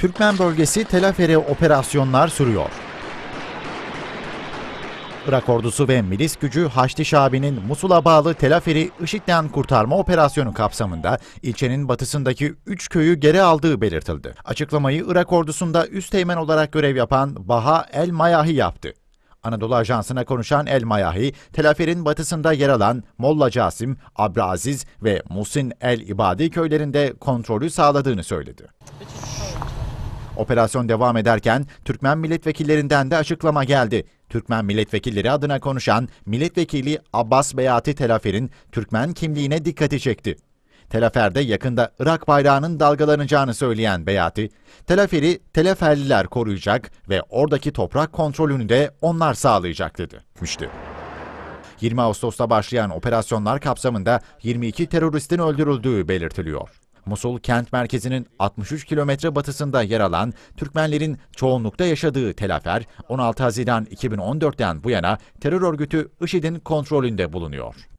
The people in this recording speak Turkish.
Türkmen bölgesi telaferi operasyonlar sürüyor. Irak ordusu ve milis gücü Haçlı Şabi'nin Musul'a bağlı Telaferi IŞİD'den kurtarma operasyonu kapsamında ilçenin batısındaki 3 köyü geri aldığı belirtildi. Açıklamayı Irak ordusunda üst teğmen olarak görev yapan Baha El Mayahi yaptı. Anadolu Ajansı'na konuşan El Mayahi, Telafer'in batısında yer alan Molla Casim, Abraziz ve Musin El İbadi köylerinde kontrolü sağladığını söyledi. Operasyon devam ederken Türkmen milletvekillerinden de açıklama geldi. Türkmen milletvekilleri adına konuşan milletvekili Abbas Beyati Telafer'in Türkmen kimliğine dikkati çekti. Telafer'de yakında Irak bayrağının dalgalanacağını söyleyen Beyati, Telafer'i Telaferliler koruyacak ve oradaki toprak kontrolünü de onlar sağlayacak dedi. 20 Ağustos'ta başlayan operasyonlar kapsamında 22 teröristin öldürüldüğü belirtiliyor. Musul kent merkezinin 63 kilometre batısında yer alan Türkmenlerin çoğunlukta yaşadığı Telafer, 16 Haziran 2014'ten bu yana terör örgütü IŞİD'in kontrolünde bulunuyor.